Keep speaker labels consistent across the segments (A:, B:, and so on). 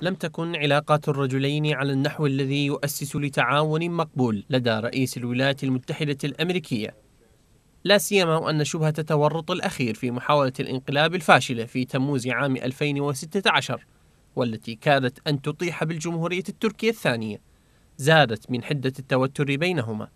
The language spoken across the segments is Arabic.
A: لم تكن علاقات الرجلين على النحو الذي يؤسس لتعاون مقبول لدى رئيس الولايات المتحدة الأمريكية لا سيما وأن شبهة تورط الأخير في محاولة الانقلاب الفاشلة في تموز عام 2016 والتي كادت أن تطيح بالجمهورية التركية الثانية زادت من حدة التوتر بينهما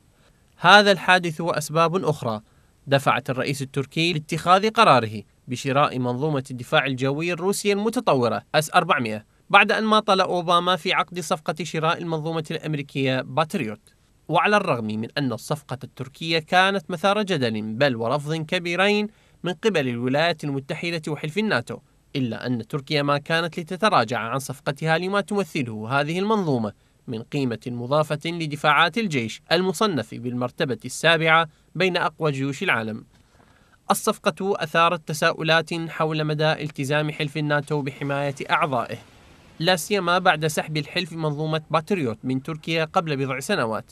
A: هذا الحادث وأسباب أخرى دفعت الرئيس التركي لاتخاذ قراره بشراء منظومة الدفاع الجوي الروسية المتطورة أس 400 بعد أن ماطل أوباما في عقد صفقة شراء المنظومة الأمريكية باتريوت وعلى الرغم من أن الصفقة التركية كانت مثار جدل بل ورفض كبيرين من قبل الولايات المتحدة وحلف الناتو إلا أن تركيا ما كانت لتتراجع عن صفقتها لما تمثله هذه المنظومة من قيمة مضافة لدفاعات الجيش المصنف بالمرتبة السابعة بين أقوى جيوش العالم الصفقة أثارت تساؤلات حول مدى التزام حلف الناتو بحماية أعضائه لا سيما بعد سحب الحلف منظومة باتريوت من تركيا قبل بضع سنوات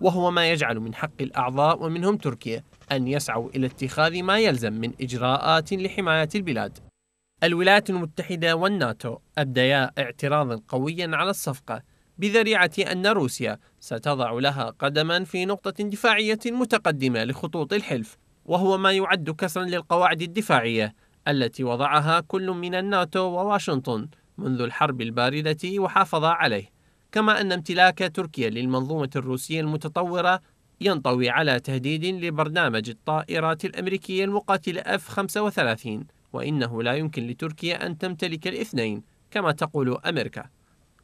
A: وهو ما يجعل من حق الأعضاء ومنهم تركيا أن يسعوا إلى اتخاذ ما يلزم من إجراءات لحماية البلاد الولايات المتحدة والناتو أبديا اعتراضا قويا على الصفقة بذريعة أن روسيا ستضع لها قدما في نقطة دفاعية متقدمة لخطوط الحلف وهو ما يعد كسرا للقواعد الدفاعية التي وضعها كل من الناتو وواشنطن منذ الحرب الباردة وحافظا عليه كما أن امتلاك تركيا للمنظومة الروسية المتطورة ينطوي على تهديد لبرنامج الطائرات الأمريكية المقاتلة F-35 وإنه لا يمكن لتركيا أن تمتلك الاثنين كما تقول أمريكا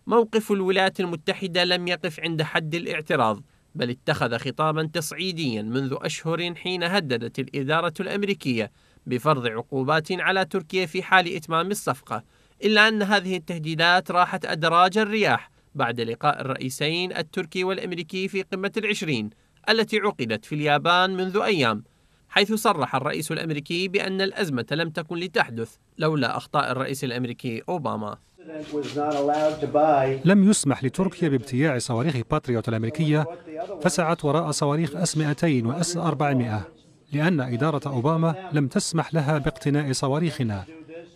A: موقف الولايات المتحدة لم يقف عند حد الاعتراض بل اتخذ خطابا تصعيديا منذ أشهر حين هددت الإدارة الأمريكية بفرض عقوبات على تركيا في حال إتمام الصفقة إلا أن هذه التهديدات راحت أدراج الرياح بعد لقاء الرئيسين التركي والأمريكي في قمة العشرين التي عقدت في اليابان منذ أيام حيث صرح الرئيس الأمريكي بأن الأزمة لم تكن لتحدث لولا أخطاء الرئيس الأمريكي أوباما لم يسمح لتركيا بابتياع صواريخ باتريوت الأمريكية فسعت وراء صواريخ أس 200 وأس 400 لأن إدارة أوباما لم تسمح لها باقتناء صواريخنا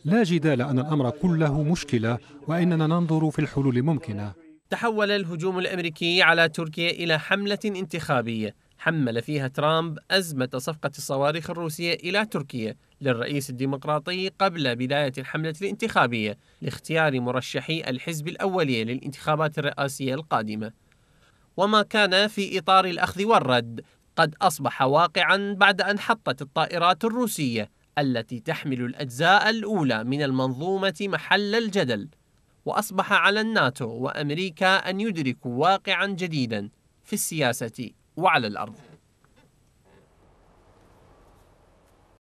A: لا جدال أن الأمر كله مشكلة وإننا ننظر في الحلول الممكنة تحول الهجوم الأمريكي على تركيا إلى حملة انتخابية حمل فيها ترامب أزمة صفقة الصواريخ الروسية إلى تركيا للرئيس الديمقراطي قبل بداية الحملة الانتخابية لاختيار مرشحي الحزب الأولية للانتخابات الرئاسية القادمة. وما كان في إطار الأخذ والرد قد أصبح واقعا بعد أن حطت الطائرات الروسية التي تحمل الأجزاء الأولى من المنظومة محل الجدل. وأصبح على الناتو وأمريكا أن يدركوا واقعا جديدا في السياسة وعلى الأرض